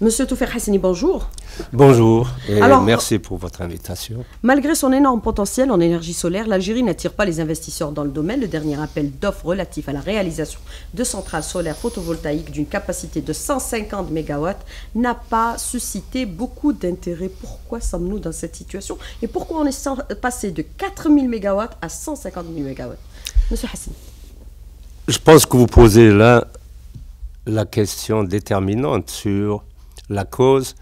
Monsieur Toufer Hassini, bonjour. Bonjour et merci pour votre invitation. Malgré son énorme potentiel en énergie solaire, l'Algérie n'attire pas les investisseurs dans le domaine. Le dernier appel d'offres relatif à la réalisation de centrales solaires photovoltaïques d'une capacité de 150 MW n'a pas suscité beaucoup d'intérêt. Pourquoi sommes-nous dans cette situation et pourquoi on est passé de 4000 MW à 150 000 MW Monsieur Hassini. Je pense que vous posez là la question déterminante sur la cause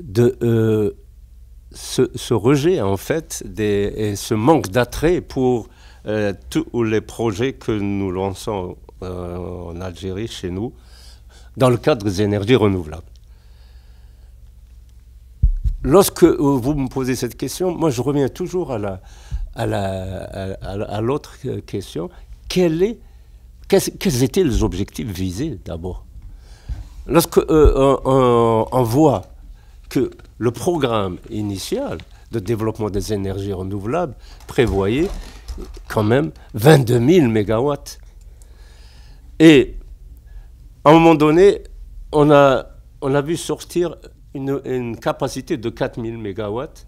de euh, ce, rejet, en fait, des, et ce manque d'attrait pour euh, tous les projets que nous lançons euh, en Algérie, chez nous, dans le cadre des énergies renouvelables. Lorsque vous me posez cette question, moi je reviens toujours à l'autre la, à la, question. quels étaient les objectifs visés d'abord Lorsque euh, on, voit que le programme initial de développement des énergies renouvelables prévoyait quand même 22 000 mégawatts. Et à un moment donné, on a, on a vu sortir une, capacité de 4 000 mégawatts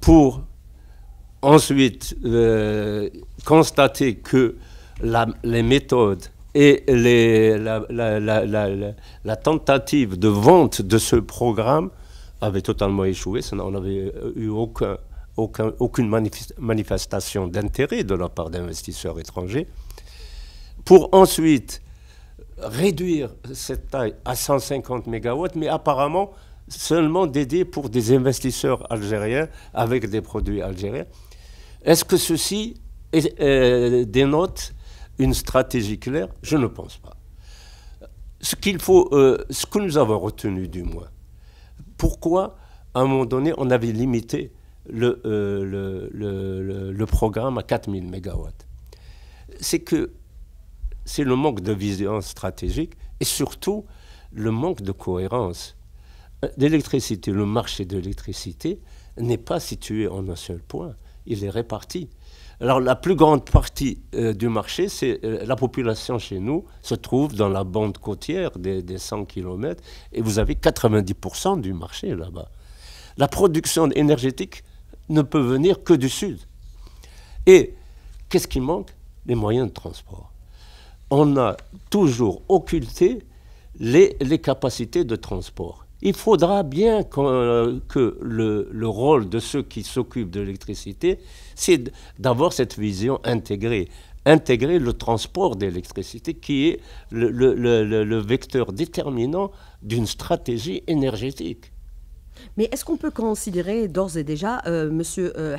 pour ensuite euh, constater que les méthodes et les, la, tentative de vente de ce programme avait totalement échoué. sinon on n'avait euh, eu aucune manifestation d'intérêt de la part d'investisseurs étrangers. Pour ensuite réduire cette taille à 150 MW, mais apparemment seulement dédié pour des investisseurs algériens avec des produits algériens. Est-ce que ceci euh, dénote une stratégie claire Je ne pense pas. Ce qu'il faut, euh, ce que nous avons retenu du moins, pourquoi à un moment donné on avait limité le, euh, le, programme à 4000 MW C'est que c'est le manque de vision stratégique et surtout le manque de cohérence. L'électricité, le marché de l'électricité n'est pas situé en un seul point, il est réparti. Alors la plus grande partie euh, du marché, c'est euh, la population chez nous se trouve dans la bande côtière des, des 100 km et vous avez 90% du marché là-bas. La production énergétique ne peut venir que du sud. Et qu'est-ce qui manque Les moyens de transport. On a toujours occulté les, les capacités de transport il faudra bien que euh, le, rôle de ceux qui s'occupent de l'électricité, c'est d'avoir cette vision intégrée. Intégrer le transport d'électricité qui est le vecteur déterminant d'une stratégie énergétique. Mais est-ce qu'on peut considérer d'ores et déjà, M. Euh, monsieur euh,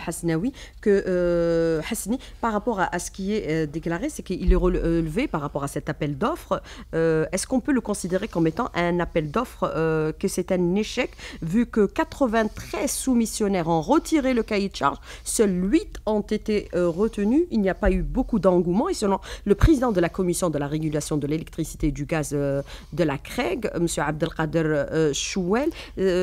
que euh, Hassini, par rapport à, ce qui est déclaré, c'est qu'il est relevé par rapport à cet appel d'offres, est-ce qu'on peut le considérer comme étant un appel d'offres, que c'est un échec, vu que 93 soumissionnaires ont retiré le cahier de charge, seuls 8 ont été retenus, il n'y a pas eu beaucoup d'engouement, et selon le président de la commission de la régulation de l'électricité et du gaz de la CREG, Monsieur Abdelkader Chouel,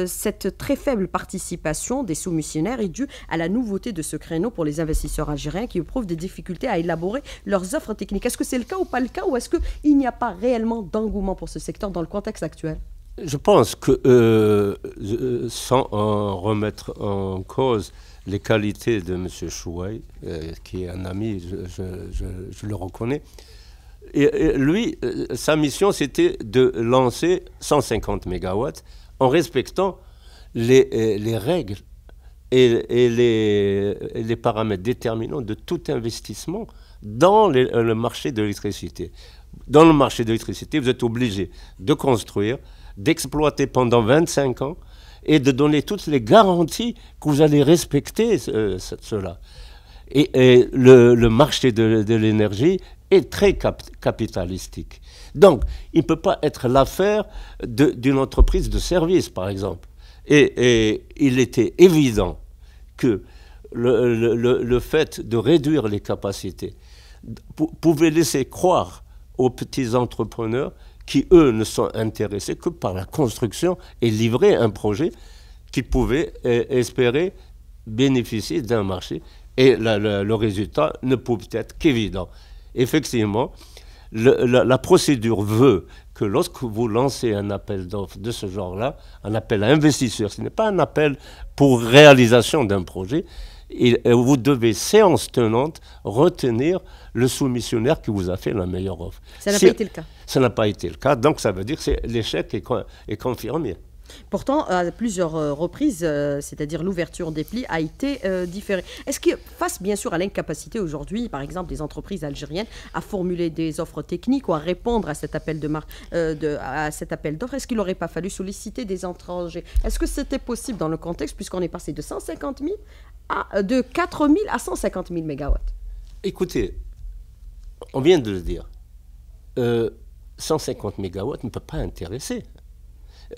cette très faible participation des sous-missionnaires est due à la nouveauté de ce créneau pour les investisseurs algériens qui éprouvent des difficultés à élaborer leurs offres techniques. Est-ce que c'est le cas ou pas le cas ou est-ce qu'il n'y a pas réellement d'engouement pour ce secteur dans le contexte actuel Je pense que euh, euh, sans en remettre en cause les qualités de M. Chouaï, euh, qui est un ami, je, le reconnais, et, lui, sa mission, c'était de lancer 150 MW en respectant euh, les, règles et, les, les, paramètres déterminants de tout investissement dans euh, le marché de l'électricité. Dans le marché de l'électricité, vous êtes obligé de construire, d'exploiter pendant 25 ans et de donner toutes les garanties que vous allez respecter euh, cela. Et, le, marché de, l'énergie est très cap capitalistique. Donc, il ne peut pas être l'affaire d'une entreprise de service, par exemple. Et, il était évident que le, fait de réduire les capacités pouvait laisser croire aux petits entrepreneurs qui, eux, ne sont intéressés que par la construction et livrer un projet qui pouvait euh, espérer bénéficier d'un marché. Et le résultat ne pouvait être qu'évident. Effectivement, la, procédure veut que lorsque vous lancez un appel d'offres de ce genre-là, un appel à investisseurs, ce n'est pas un appel pour réalisation d'un projet, et vous devez, séance tenante, retenir le soumissionnaire qui vous a fait la meilleure offre. Ça n'a pas été le cas. Ça n'a pas été le cas, donc ça veut dire que l'échec est confirmé. Pourtant, à plusieurs euh, reprises, euh, c'est-à-dire l'ouverture des plis a été euh, différée. Est-ce que, face bien sûr à l'incapacité aujourd'hui, par exemple, des entreprises algériennes à formuler des offres techniques ou à répondre à cet appel de à cet appel d'offres, est-ce qu'il n'aurait pas fallu solliciter des étrangers Est-ce que c'était possible dans le contexte, puisqu'on est passé de 150 000 à, de 4 000 à 150 000 mégawatts Écoutez, on vient de le dire. 150 mégawatts ne peut pas intéresser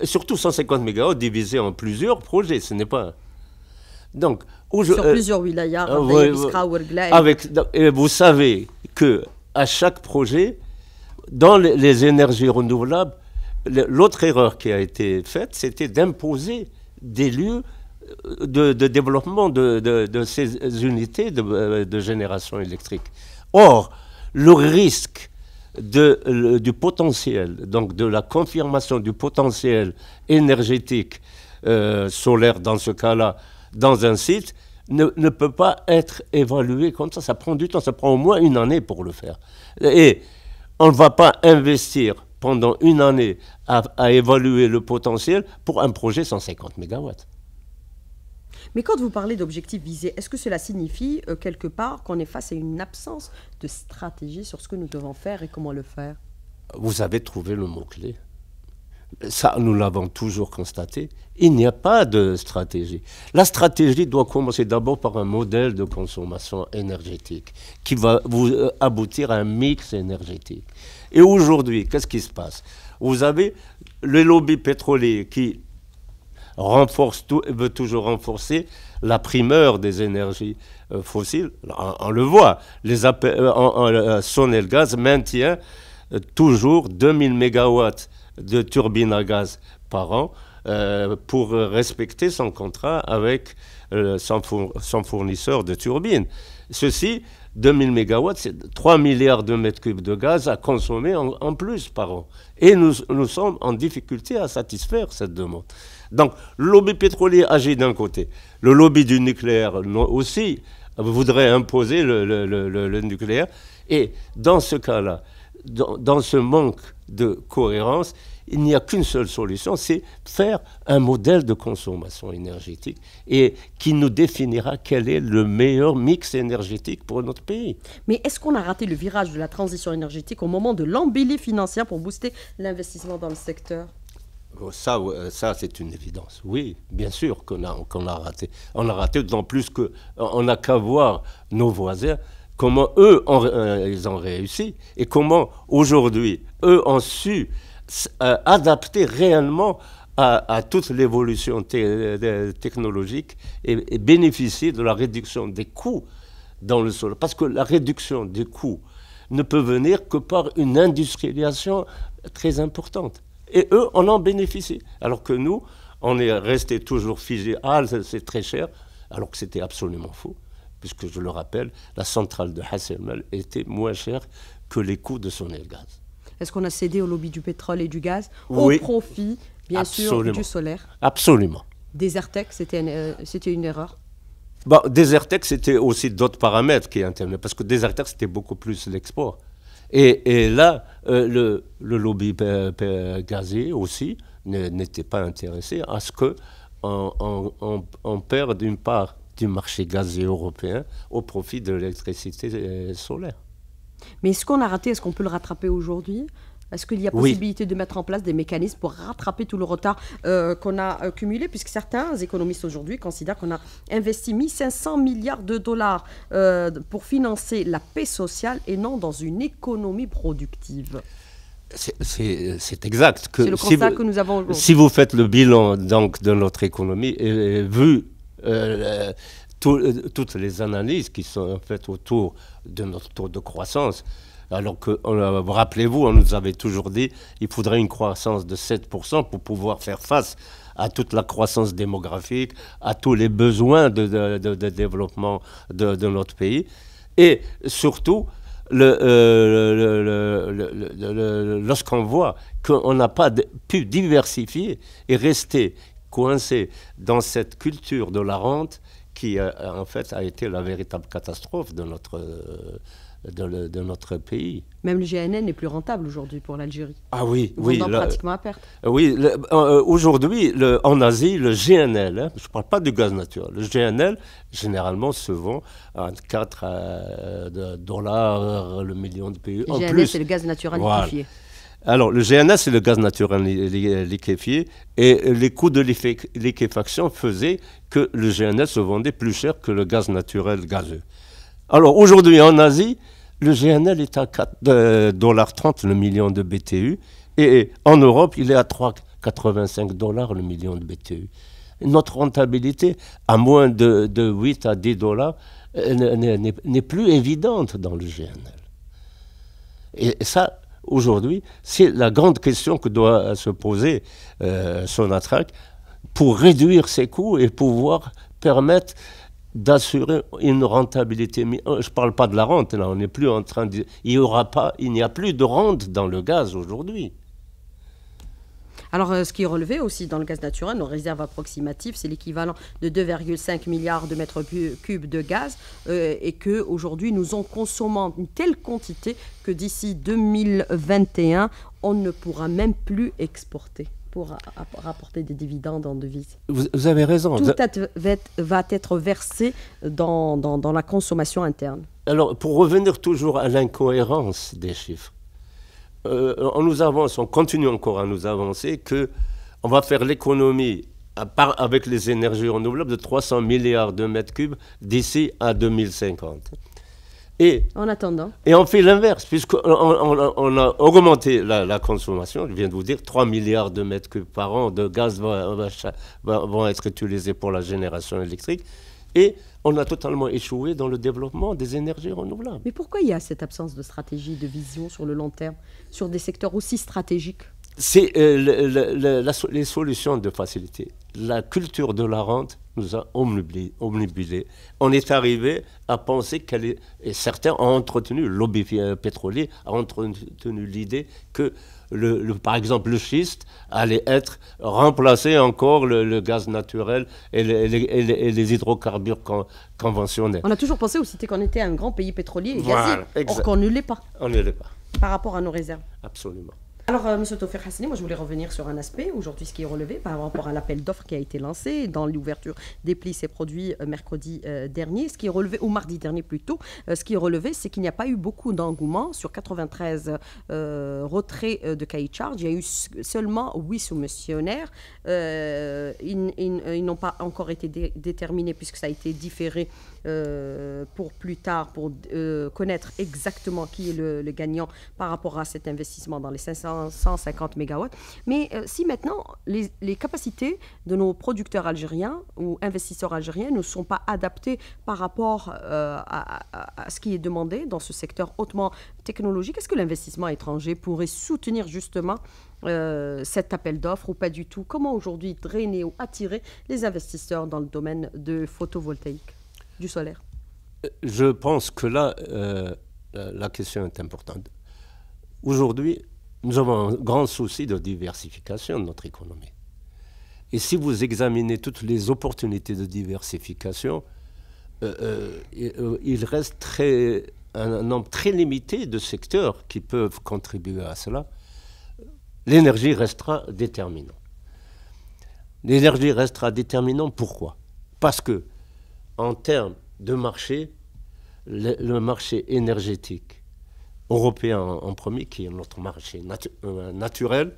surtout 150 mégawatts divisé en plusieurs projets, ce n'est pas... Donc, Sur euh, plusieurs wilayas, euh, avec, vous savez que à chaque projet, dans les, énergies renouvelables, l'autre erreur qui a été faite, c'était d'imposer des lieux euh, de, développement de, de, ces unités de, génération électrique. Or, le risque de, euh, du potentiel, donc de la confirmation du potentiel énergétique euh, solaire dans ce cas-là, dans un site, ne, peut pas être évalué comme ça. Ça prend du temps, ça prend au moins une année pour le faire. Et on ne va pas investir pendant une année à, évaluer le potentiel pour un projet 150 MW. Mais quand vous parlez d'objectifs visés, est-ce que cela signifie euh, quelque part qu'on est face à une absence de stratégie sur ce que nous devons faire et comment le faire Vous avez trouvé le mot-clé. Ça, nous l'avons toujours constaté. Il n'y a pas de stratégie. La stratégie doit commencer d'abord par un modèle de consommation énergétique qui va vous euh, aboutir à un mix énergétique. Et aujourd'hui, qu'est-ce qui se passe Vous avez le lobby pétrolier qui renforce, veut toujours renforcer la primeur des énergies euh, fossiles. On, le voit, les euh, euh, Gaz maintient toujours 2000 MW de turbines à gaz par an pour respecter son contrat avec son, fournisseur de turbines. Ceci, 2000 MW, c'est 3 milliards de mètres cubes de gaz à consommer en, plus par an. Et nous, nous sommes en difficulté à satisfaire cette demande. Donc, le lobby pétrolier agit d'un côté. Le lobby du nucléaire aussi voudrait imposer le, nucléaire. Et dans ce cas-là, dans, ce manque de cohérence, il n'y a qu'une seule solution, c'est faire un modèle de consommation énergétique et qui nous définira quel est le meilleur mix énergétique pour notre pays. Mais est-ce qu'on a raté le virage de la transition énergétique au moment de l'embellie financière pour booster l'investissement dans le secteur Oh, euh, ça, c'est une évidence. Oui, bien sûr qu'on a, a raté. On a raté d'autant plus qu'on n'a qu'à voir nos voisins, comment eux, euh, ils ont réussi et comment aujourd'hui, eux ont su euh, adapter réellement à, toute l'évolution technologique et, bénéficier de la réduction des coûts dans le sol. Parce que la réduction des coûts ne peut venir que par une industrialisation très importante. Et eux, on en bénéficie. Alors que nous, on est resté toujours figé, ah, c'est très cher, alors que c'était absolument faux, puisque je le rappelle, la centrale de Hasselmel était moins chère que les coûts de son gaz. Est-ce qu'on a cédé au lobby du pétrole et du gaz au profit, bien sûr, du solaire Absolument. Desertec, euh, c'était une, erreur bah, Desertec, c'était aussi d'autres paramètres qui intervenaient, parce que Desertec, c'était beaucoup plus l'export. Et, là, euh, le, lobby gazier aussi n'était pas intéressé à ce que on, perde une part du marché gazier européen au profit de l'électricité euh, solaire. Mais est-ce qu'on a raté Est-ce qu'on peut le rattraper aujourd'hui est-ce qu'il y a possibilité de mettre en place des mécanismes pour rattraper tout le retard euh, qu'on a euh, cumulé Puisque certains économistes aujourd'hui considèrent qu'on a investi 1500 milliards de dollars euh, pour financer la paix sociale et non dans une économie productive. C'est exact. C'est le constat que nous avons Si vous faites le bilan donc, de notre économie, et, vu toutes les analyses qui sont faites autour de notre taux de croissance, alors que, euh, rappelez-vous, on nous avait toujours dit qu'il faudrait une croissance de 7% pour pouvoir faire face à toute la croissance démographique, à tous les besoins de, développement de, notre pays. Et surtout, le, euh, lorsqu'on voit qu'on n'a pas pu diversifier et rester coincé dans cette culture de la rente qui, euh, en fait, a été la véritable catastrophe de notre de, notre pays. Même le GNL n'est plus rentable aujourd'hui pour l'Algérie. Ah oui, oui. pratiquement à perte. Euh, oui, euh, aujourd'hui, en Asie, le GNL, hein, je ne parle pas du gaz naturel, le GNL, généralement, se vend à 4 euh, dollars le million de pays. Le GNL, c'est le gaz naturel liquéfié. Alors, le GNL, c'est le gaz naturel liquéfié, et les coûts de liquéfaction faisaient que le GNL se vendait plus cher que le gaz naturel gazeux. Alors, aujourd'hui, en Asie, le GNL est à 4,30$ euh, le million de BTU. Et en Europe, il est à 3,85 le million de BTU. Notre rentabilité, à moins de, 8 à 10 dollars, euh, n'est plus évidente dans le GNL. Et ça, aujourd'hui, c'est la grande question que doit se poser euh, pour réduire ses coûts et pouvoir permettre d'assurer une rentabilité. Euh, je ne parle pas de la rente, là, on n'est plus en train de... Il aura pas, il n'y a plus de rente dans le gaz aujourd'hui. Alors, euh, ce qui est relevé aussi dans le gaz naturel, nos réserves approximatives, c'est l'équivalent de 2,5 milliards de mètres cubes de gaz euh, et et aujourd'hui nous en consommons une telle quantité que d'ici 2021, on ne pourra même plus exporter pour rapporter des dividendes en devises. Vous, avez raison. Tout va être versé dans, la consommation interne. Alors, pour revenir toujours à l'incohérence des chiffres, on euh, nous avance, on continue encore à nous avancer, que on va faire l'économie avec les énergies renouvelables de 300 milliards de mètres cubes d'ici à 2050. Et, en attendant. Et on fait l'inverse, puisqu'on on, a augmenté la, consommation, je viens de vous dire, 3 milliards de mètres cubes par an de gaz vont être utilisés pour la génération électrique. Et on a totalement échoué dans le développement des énergies renouvelables. Mais pourquoi il y a cette absence de stratégie, de vision sur le long terme, sur des secteurs aussi stratégiques C'est euh, les solutions de facilité la culture de la rente nous a omnibulés. On est arrivé à penser qu'elle est. Et certains ont entretenu, lobby euh, pétrolier a entretenu l'idée que, le, par exemple, le schiste allait être remplacé encore le, gaz naturel et, les, hydrocarbures conventionnels. On a toujours pensé aussi qu'on était un grand pays pétrolier et qu'on ne l'est pas. On ne l'est pas. Par rapport à nos réserves. Absolument. Alors, M. Euh, Monsieur Hassani, moi je voulais revenir sur un aspect aujourd'hui, ce qui est relevé par rapport à l'appel d'offres qui a été lancé dans l'ouverture des plis et produits euh, mercredi euh, dernier. Ce qui est relevé, ou mardi dernier plutôt, ce qui est relevé, c'est qu'il n'y a pas eu beaucoup d'engouement. Sur 93 retraits de de charge, il y a eu seulement 8 soumissionnaires. ils, ils, n'ont pas encore été déterminés puisque ça a été différé euh, pour plus tard, pour euh, connaître exactement qui est le, gagnant par rapport à cet investissement dans les 550 150 MW. Mais euh, si maintenant les, capacités de nos producteurs algériens ou investisseurs algériens ne sont pas adaptées par rapport à, à, ce qui est demandé dans ce secteur hautement technologique, est-ce que l'investissement étranger pourrait soutenir justement cet appel d'offres ou pas du tout Comment aujourd'hui drainer ou attirer les investisseurs dans le domaine de photovoltaïque du solaire Je pense que là, euh, euh, la question est importante. Aujourd'hui, nous avons un grand souci de diversification de notre économie. Et si vous examinez toutes les opportunités de diversification, euh, il reste très, un nombre très limité de secteurs qui peuvent contribuer à cela. L'énergie restera déterminante. L'énergie restera déterminante pourquoi Parce que en termes de marché, le, marché énergétique européen en, premier, qui est notre marché euh, naturel,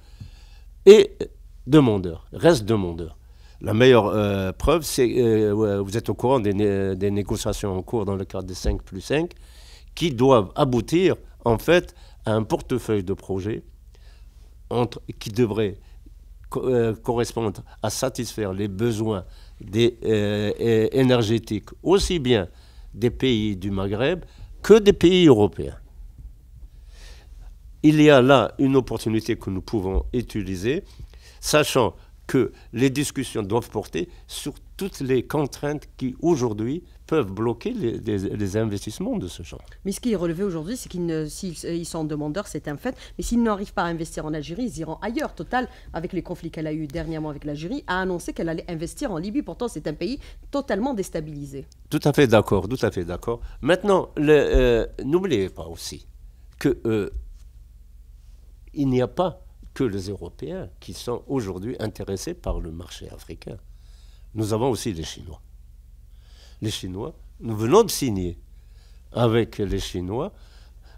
est demandeur, reste demandeur. La meilleure euh, preuve, c'est euh, vous êtes au courant des, négociations en cours dans le cadre des 5 plus 5, qui doivent aboutir en fait à un portefeuille de projets qui devrait correspondre à satisfaire les besoins des, euh, euh, aussi bien des pays du Maghreb que des pays européens. Il y a là une opportunité que nous pouvons utiliser, sachant que les discussions doivent porter sur toutes les contraintes qui, aujourd'hui, peuvent bloquer les, investissements de ce genre. Mais ce qui est relevé aujourd'hui, c'est qu'ils euh, sont demandeurs, c'est un fait, mais s'ils n'arrivent pas à investir en Algérie, ils iront ailleurs. Total, avec les conflits qu'elle a eu dernièrement avec l'Algérie, a annoncé qu'elle allait investir en Libye. Pourtant, c'est un pays totalement déstabilisé. Tout à fait d'accord, tout à fait d'accord. Maintenant, euh, n'oubliez pas aussi que euh, il n'y a pas que les Européens qui sont aujourd'hui intéressés par le marché africain. Nous avons aussi les Chinois les Chinois. Nous venons de signer avec les Chinois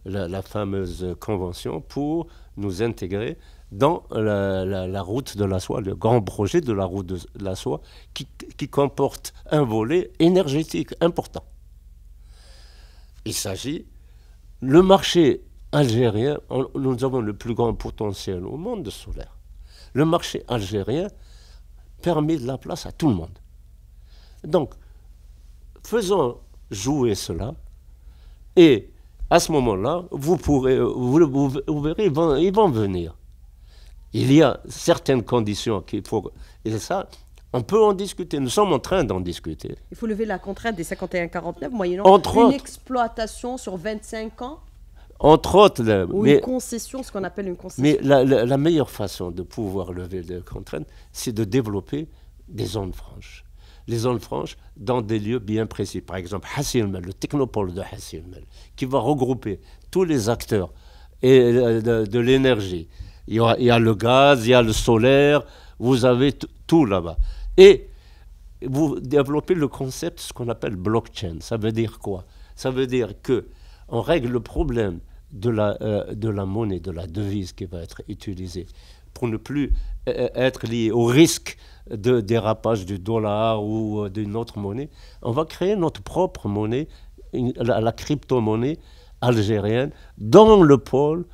la, fameuse convention pour nous intégrer dans la, route de la soie, le grand projet de la route de la soie, qui, comporte un volet énergétique important. Il s'agit, le marché algérien, nous avons le plus grand potentiel au monde de solaire. Le marché algérien permet de la place à tout le monde. Donc, faisons jouer cela, et à ce moment-là, vous, pourrez, vous, verrez, ils vont, venir. Il y a certaines conditions qu'il faut. Et ça, on peut en discuter. Nous sommes en train d'en discuter. Il faut lever la contrainte des 51-49, moyennant une exploitation sur 25 ans entre autres, ou une concession, ce qu'on appelle une concession. Mais la, la meilleure façon de pouvoir lever les contrainte, c'est de développer des zones franches les zones franches dans des lieux bien précis. Par exemple, Hassilmel, le technopole de Hassilmel, qui va regrouper tous les acteurs et euh, de, l'énergie. Il, y a le gaz, il y a le solaire, vous avez tout là-bas. Et vous développez le concept, ce qu'on appelle blockchain. Ça veut dire quoi Ça veut dire que on règle le problème de la, euh, de la monnaie, de la devise qui va être utilisée pour ne plus euh, euh, être lié au risque de dérapage du dollar ou euh, d'une autre monnaie. On va créer notre propre monnaie, la, crypto-monnaie algérienne, dans le pôle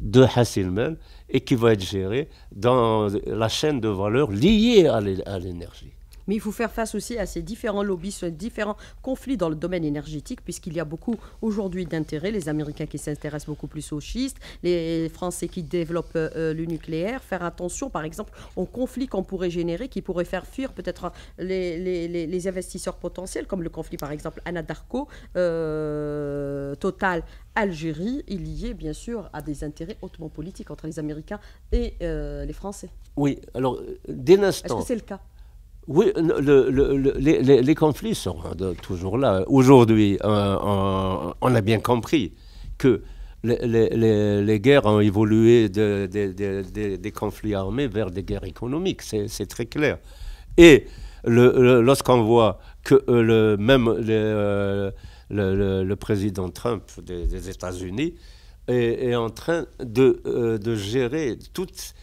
de Hasselman et qui va être gérée dans la chaîne de valeur liée à l'énergie. Mais il faut faire face aussi à ces différents lobbies, ces différents conflits dans le domaine énergétique, puisqu'il y a beaucoup aujourd'hui d'intérêts. Les Américains qui s'intéressent beaucoup plus aux schistes, les Français qui développent euh, euh, le nucléaire. Faire attention, par exemple, aux conflits qu'on pourrait générer, qui pourraient faire fuir peut-être les, investisseurs potentiels, comme le conflit, par exemple, Anadarko, euh, Total, Algérie, est lié, bien sûr, à des intérêts hautement politiques entre les Américains et les Français. Oui, alors, dès l'instant. Est-ce que c'est le cas oui, le, les, conflits sont hein, toujours là. Aujourd'hui, euh, on, a bien compris que les, guerres ont évolué de, des conflits armés vers des guerres économiques, c'est très clair. Et lorsqu'on voit que euh, le, même euh, le, président Trump des, États-Unis est, est, en train de, gérer toutes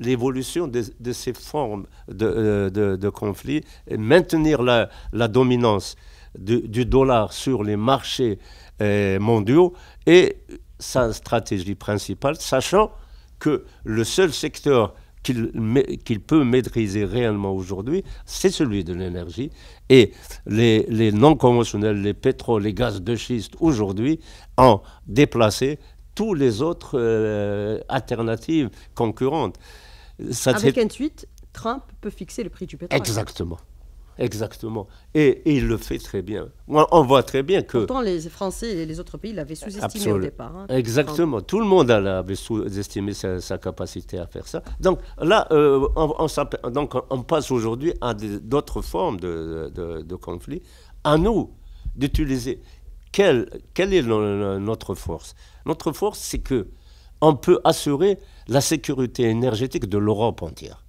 l'évolution de, ces formes de, euh, de, conflit, et maintenir la, dominance du, dollar sur les marchés euh, mondiaux est sa stratégie principale, sachant que le seul secteur qu'il peut maîtriser réellement aujourd'hui, c'est celui de l'énergie. Et les, non-conventionnels, les pétroles, les gaz de schiste, aujourd'hui, ont déplacé tous les autres euh, alternatives concurrentes. Ça Avec un tweet, Trump peut fixer le prix du pétrole. Exactement. Exactement. Et, il le fait très bien. On voit très bien que. Pourtant, les Français et les autres pays l'avaient sous-estimé au départ. Hein, Exactement. Tout le monde avait sous-estimé sa, sa, capacité à faire ça. Donc là, euh, on, donc, on passe aujourd'hui à d'autres formes de, de, conflits. À nous d'utiliser. Quelle, quelle est notre force Notre force, c'est que on peut assurer la sécurité énergétique de l'Europe entière.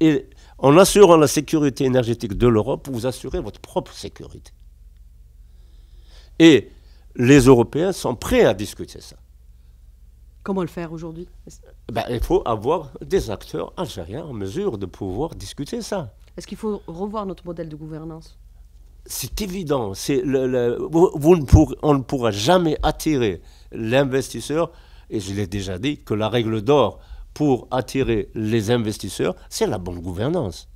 Et en assurant la sécurité énergétique de l'Europe, vous assurez votre propre sécurité. Et les Européens sont prêts à discuter ça. Comment le faire aujourd'hui ben, Il faut avoir des acteurs algériens en mesure de pouvoir discuter ça. Est-ce qu'il faut revoir notre modèle de gouvernance C'est évident. le, vous, ne pourrez, on ne pourra jamais attirer l'investisseur et je l'ai déjà dit, que la règle d'or pour attirer les investisseurs, c'est la bonne gouvernance.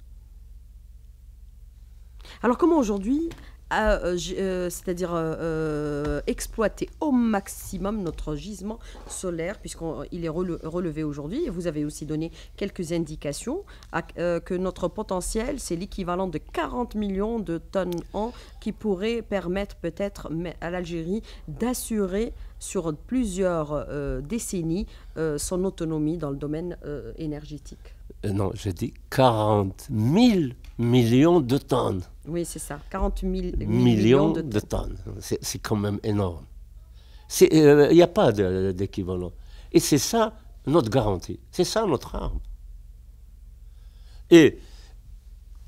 Alors comment aujourd'hui, euh, euh, euh, c'est-à-dire exploiter au maximum notre gisement solaire, puisqu'il est relevé aujourd'hui, et vous avez aussi donné quelques indications que notre potentiel, c'est l'équivalent de 40 millions de tonnes an qui pourrait permettre peut-être à l'Algérie d'assurer sur plusieurs euh, décennies euh, son autonomie dans le domaine euh, énergétique. Non, j'ai dit 40 000 millions de tonnes. Oui, c'est ça, 40 000 millions, de, tonnes. C'est quand même énorme. Il n'y a pas d'équivalent. Et c'est ça notre garantie, c'est ça notre arme. Et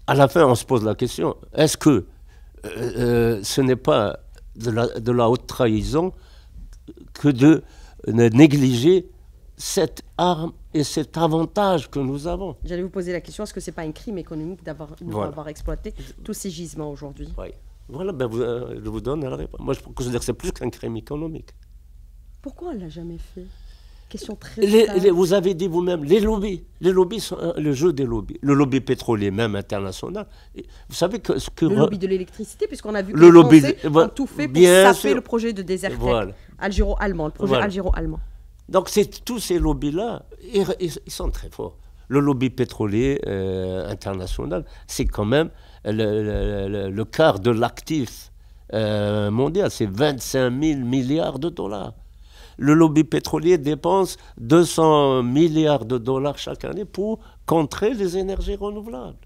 à la fin, on se pose la question, est-ce que ce n'est pas de la haute trahison que de négliger cette arme et cet avantage que nous avons. J'allais vous poser la question, est-ce que ce n'est pas un crime économique d'avoir exploité tous ces gisements aujourd'hui Oui. Voilà, ben euh, je vous donne la réponse. Moi, je pense que c'est plus qu'un crime économique. Pourquoi elle ne l'a jamais fait Question très Vous avez dit vous-même, les lobbies, les lobbies sont le jeu des lobbies. Le lobby pétrolier, même international. Vous savez que ce que. Le lobby de l'électricité, puisqu'on a vu que le les lobby, Français ont tout fait pour saper le projet de désert. Voilà algéro-allemand, le projet allemand Donc tous ces lobbies-là, ils, ils, sont très forts. Le lobby pétrolier euh, international, c'est quand même le, quart de l'actif euh, mondial, c'est 25 000 milliards de dollars. Le lobby pétrolier dépense 200 milliards de dollars chaque année pour contrer les énergies renouvelables.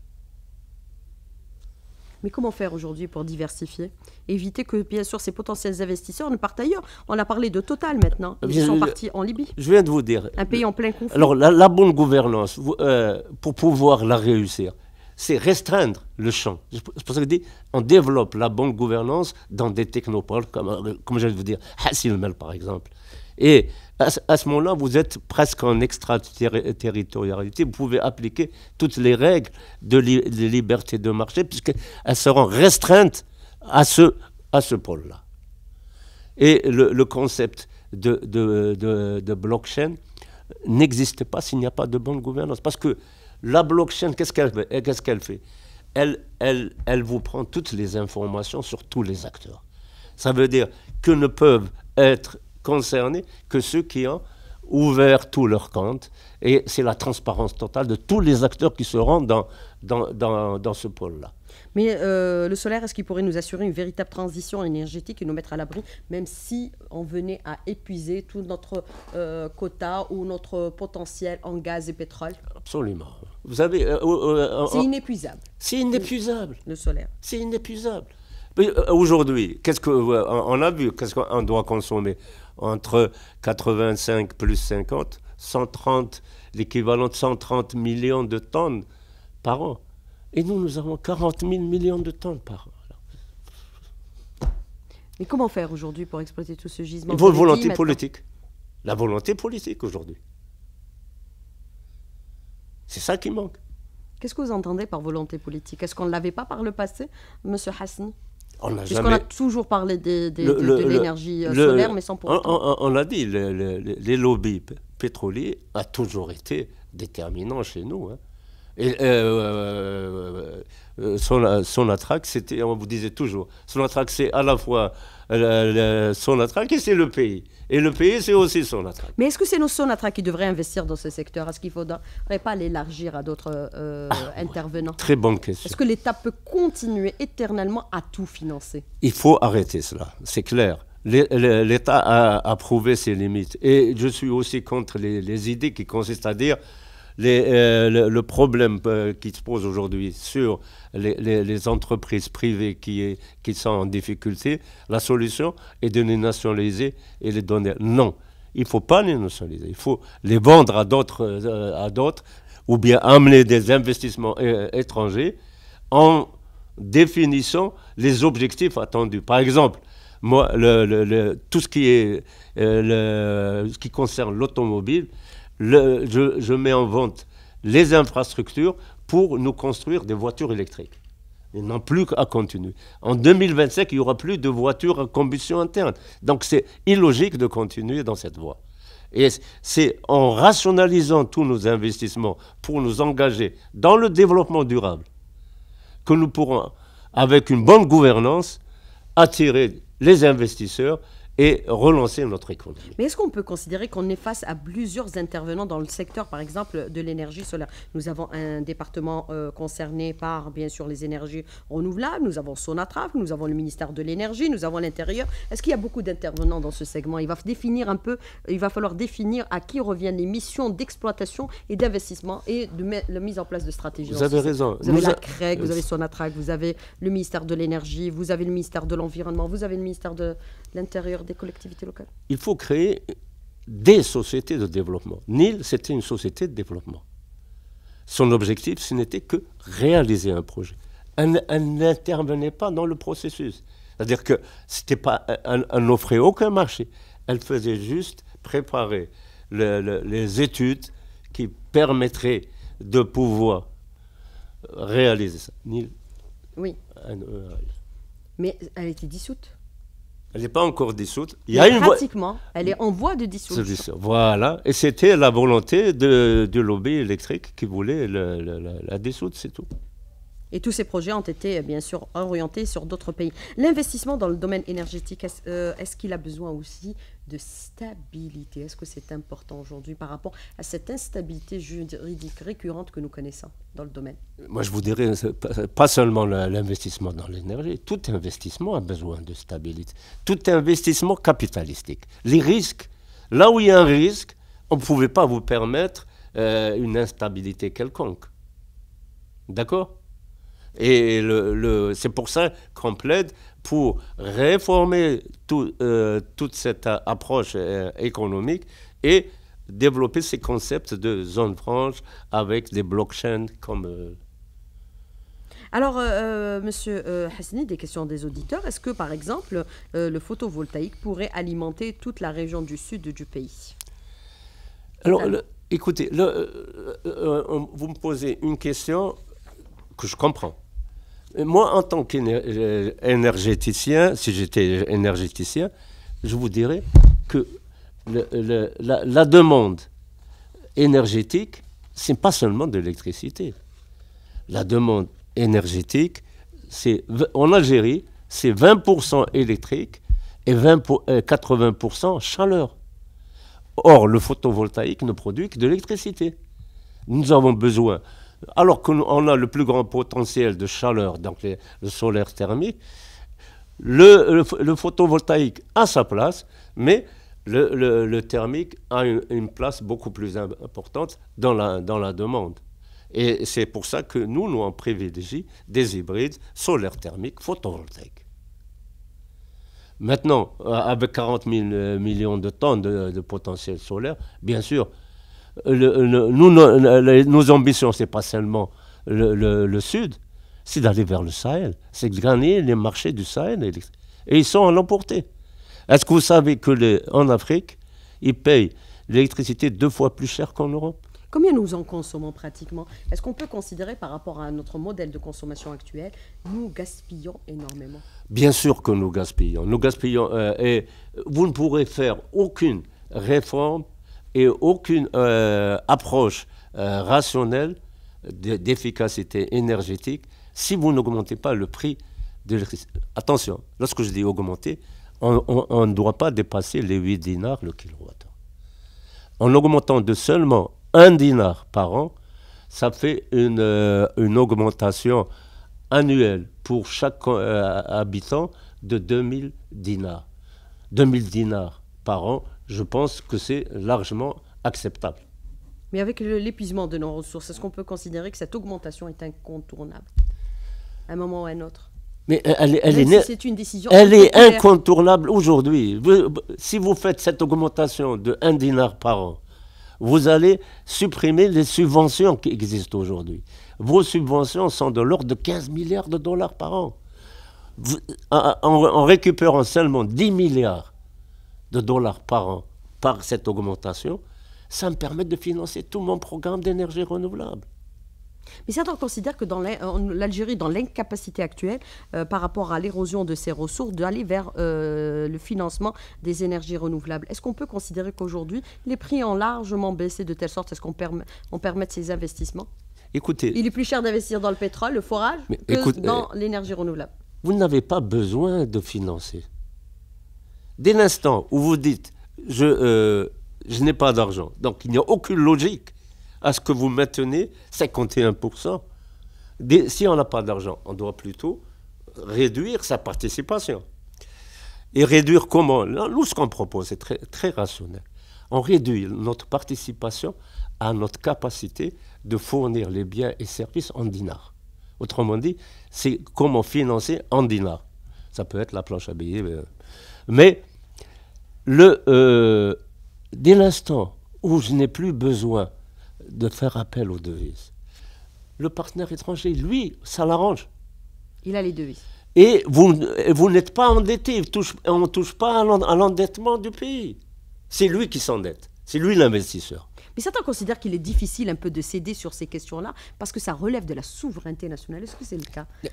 Mais comment faire aujourd'hui pour diversifier Éviter que, bien sûr, ces potentiels investisseurs ne partent ailleurs. On a parlé de Total maintenant. Ils sont partis en Libye. Je viens de vous dire. Un pays en plein conflit. Alors, la, bonne gouvernance, euh, pour pouvoir la réussir, c'est restreindre le champ. C'est pour ça que je dis, on développe la bonne gouvernance dans des technopoles, comme, euh, comme de vous dire, Hassilmel par exemple. Et à, ce moment-là, vous êtes presque en extraterritorialité. Vous pouvez appliquer toutes les règles de, de liberté de marché, puisqu'elles seront restreintes à ce, à ce pôle-là. Et le, le, concept de, de, de, blockchain n'existe pas s'il n'y a pas de bonne gouvernance. Parce que la blockchain, qu'est-ce qu'elle fait, ce qu'elle fait elle, elle, elle vous prend toutes les informations sur tous les acteurs. Ça veut dire que ne peuvent être concernés que ceux qui ont ouvert tous leurs comptes. Et c'est la transparence totale de tous les acteurs qui se rendent dans, dans, dans, dans ce pôle-là. Mais euh, le solaire, est-ce qu'il pourrait nous assurer une véritable transition énergétique et nous mettre à l'abri, même si on venait à épuiser tout notre euh, quota ou notre potentiel en gaz et pétrole Absolument. Vous avez. Euh, c'est inépuisable. C'est inépuisable. Le, solaire. C'est inépuisable. Aujourd'hui, qu'est-ce qu'on on a vu Qu'est-ce qu'on doit consommer entre 85 plus 50, 130, l'équivalent de 130 millions de tonnes par an. Et nous, nous avons 40 000 millions de tonnes par an. Mais comment faire aujourd'hui pour exploiter tout ce gisement Il faut volonté politique. La volonté politique aujourd'hui. C'est ça qui manque. Qu'est-ce que vous entendez par volonté politique Est-ce qu'on ne l'avait pas par le passé, Monsieur Hassan on a toujours parlé de, l'énergie euh, solaire, mais sans pour autant. On, l'a dit, les lobbies pétroliers a toujours été déterminant chez nous. Hein. Et euh, euh, son, son attraque, c'était, on vous disait toujours, son attraque, c'est à la fois euh, Sonatra qui c'est le pays. Et le pays, c'est aussi Sonatra Mais est-ce que c'est nos Sonatra qui devraient investir dans ce secteur Est-ce qu'il ne faudrait pas l'élargir à d'autres euh, ah, intervenants Très bonne question. Est-ce que l'État peut continuer éternellement à tout financer Il faut arrêter cela, c'est clair. L'État a, prouvé ses limites. Et je suis aussi contre les idées qui consistent à dire euh, le, problème euh, qui se pose aujourd'hui sur les, entreprises privées qui, sont en difficulté, la solution est de les nationaliser et les donner. Non, il ne faut pas les nationaliser, il faut les vendre à d'autres, euh, à d'autres ou bien amener des investissements étrangers en définissant les objectifs attendus. Par exemple, moi, tout ce qui, est, ce qui concerne l'automobile, je, mets en vente les infrastructures pour nous construire des voitures électriques. Ils n'ont plus qu'à continuer. En 2025, il n'y aura plus de voitures à combustion interne. Donc c'est illogique de continuer dans cette voie. Et c'est en rationalisant tous nos investissements pour nous engager dans le développement durable que nous pourrons, avec une bonne gouvernance, attirer les investisseurs et relancer notre économie. Mais est-ce qu'on peut considérer qu'on est face à plusieurs intervenants dans le secteur, par exemple, de l'énergie solaire Nous avons un département euh, concerné par, bien sûr, les énergies renouvelables, nous avons Sonatraf, nous avons le ministère de l'Énergie, nous avons l'Intérieur. Est-ce qu'il y a beaucoup d'intervenants dans ce segment Il va définir un peu, il va falloir définir à qui reviennent les missions d'exploitation et d'investissement et de la mise en place de stratégies. Vous avez raison. Vous avez la vous avez vous avez le ministère de l'Énergie, vous avez le ministère de l'Environnement, vous avez le ministère de l'Intérieur des collectivités locales Il faut créer des sociétés de développement. Nil, c'était une société de développement. Son objectif, ce n'était que réaliser un projet. Elle, n'intervenait pas dans le processus. C'est-à-dire que c'était pas, elle, n'offrait aucun marché. Elle faisait juste préparer les études qui permettraient de pouvoir réaliser ça. Nil, oui. Euh, Mais elle était dissoute. Elle n'est pas encore dissoute. Il y a une pratiquement, elle est en voie de dissolution. Voilà. Et c'était la volonté de, du lobby électrique qui voulait la, dissoute, c'est tout. Et tous ces projets ont été, euh, bien sûr, orientés sur d'autres pays. L'investissement dans le domaine énergétique, euh, est-ce qu'il a besoin aussi de stabilité Est-ce que c'est important aujourd'hui par rapport à cette instabilité juridique récurrente que nous connaissons dans le domaine Moi, je vous dirais, euh, pas seulement l'investissement dans l'énergie, tout investissement a besoin de stabilité. Tout investissement capitalistique. Les risques, là où il y a un risque, on ne pouvait pas vous permettre une instabilité quelconque. D'accord et le, c'est pour ça qu'on plaide pour réformer euh, toute cette euh, approche euh, économique et développer ces concepts de zone franche avec des blockchains comme... alors, M. Monsieur des questions des auditeurs. Est-ce que, par exemple, le photovoltaïque pourrait alimenter toute la région du sud du pays Alors, écoutez, vous me posez une question que je comprends. Moi, en tant qu'énergéticien, si j'étais énergéticien, je vous dirais que la, demande énergétique, c'est pas seulement de l'électricité. La demande énergétique, c'est en Algérie, c'est 20% électrique et 80% euh, chaleur. Or, le photovoltaïque ne produit que de l'électricité. Nous avons besoin alors qu'on a le plus grand potentiel de chaleur, donc le solaire thermique, le, photovoltaïque a sa place, mais le, thermique a une, place beaucoup plus importante dans la, demande. Et c'est pour ça que nous, nous, en privilégions des hybrides solaire thermique photovoltaïque. Maintenant, euh, avec 40 euh, millions de tonnes de potentiel solaire, bien sûr, le, nos, ambitions ambitions, c'est pas seulement le, le Sud, c'est d'aller vers le Sahel, c'est de gagner les marchés du Sahel. Et, ils sont à l'emporter. Est-ce que vous savez que en Afrique, ils payent l'électricité deux fois plus cher qu'en Europe Combien nous en consommons pratiquement Est-ce qu'on peut considérer par rapport à notre modèle de consommation actuel, nous gaspillons énormément Bien sûr que nous gaspillons. Nous gaspillons euh, et vous ne pourrez faire aucune réforme et aucune euh, approche euh, rationnelle d'efficacité énergétique si vous n'augmentez pas le prix de l'électricité. Attention, lorsque je dis augmenter, on ne doit pas dépasser les 8 dinars le kilowattheure. En augmentant de seulement 1 dinar par an, ça fait une, euh, augmentation annuelle pour chaque habitant de 2000 dinars. 2000 dinars par an, je pense que c'est largement acceptable. Mais avec l'épuisement de nos ressources, est-ce qu'on peut considérer que cette augmentation est incontournable à un moment ou à un autre mais elle, est, incontournable aujourd'hui. Si vous faites cette augmentation de 1 dinar par an, vous allez supprimer les subventions qui existent aujourd'hui. Vos subventions sont de l'ordre de 15 milliards de dollars par an. en, en récupérant seulement 10 milliards de dollars par an par cette augmentation, ça me permet de financer tout mon programme d'énergie renouvelable. Mais certains considèrent que l'Algérie, euh, dans l'incapacité actuelle, euh, par rapport à l'érosion de ses ressources, d'aller vers euh, le financement des énergies renouvelables, est-ce qu'on peut considérer qu'aujourd'hui, les prix ont largement baissé de telle sorte est ce qu'on permet, ces investissements Écoutez. Il est plus cher d'investir dans le pétrole, le forage, que dans eh, l'énergie renouvelable. Vous n'avez pas besoin de financer. Dès l'instant où vous dites je, euh, je n'ai pas d'argent, donc il n'y a aucune logique à ce que vous maintenez 51%. si on n'a pas d'argent, on doit plutôt réduire sa participation. Et réduire comment Nous, ce qu'on propose, c'est très, très rationnel. On réduit notre participation à notre capacité de fournir les biens et services en dinars. Autrement dit, c'est comment financer en dinars. Ça peut être la planche à billets, euh, mais le, euh, dès l'instant où je n'ai plus besoin de faire appel aux devises, le partenaire étranger, lui, ça l'arrange. Il a les devises. Et vous, vous n'êtes pas endetté, on ne touche pas à l'endettement du pays. C'est lui qui s'endette, c'est lui l'investisseur. Mais certains considèrent qu'il est difficile un peu de céder sur ces questions-là parce que ça relève de la souveraineté nationale. Est-ce que c'est le cas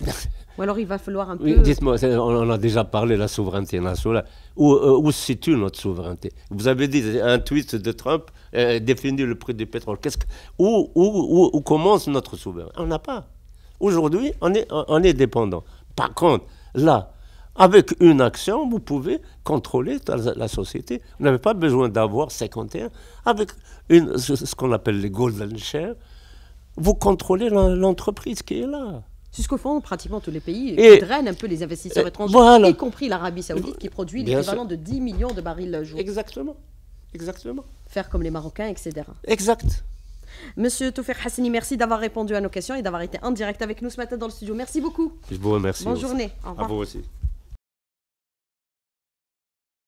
Ou alors il va falloir un peu... dites-moi, on a déjà parlé, la souveraineté nationale. Où, euh, se situe notre souveraineté Vous avez dit, un tweet de Trump euh, définit le prix du pétrole. Qu'est-ce que, où, commence notre souveraineté On n'a pas. Aujourd'hui, on est, on est dépendant. Par contre, là, avec une action, vous pouvez contrôler la société. Vous n'avez pas besoin d'avoir 51. Avec une, ce qu'on appelle les golden shares, vous contrôlez l'entreprise qui est là. C'est ce que font pratiquement tous les pays et qui drainent un peu les investisseurs étrangers, y compris l'Arabie saoudite qui produit l'équivalent de 10 millions de barils le jour. Exactement. Exactement. Faire comme les Marocains, etc. Exact. Monsieur Toufer Hassani, merci d'avoir répondu à nos questions et d'avoir été en direct avec nous ce matin dans le studio. Merci beaucoup. Je vous remercie. Bonne journée. Au revoir. À vous aussi.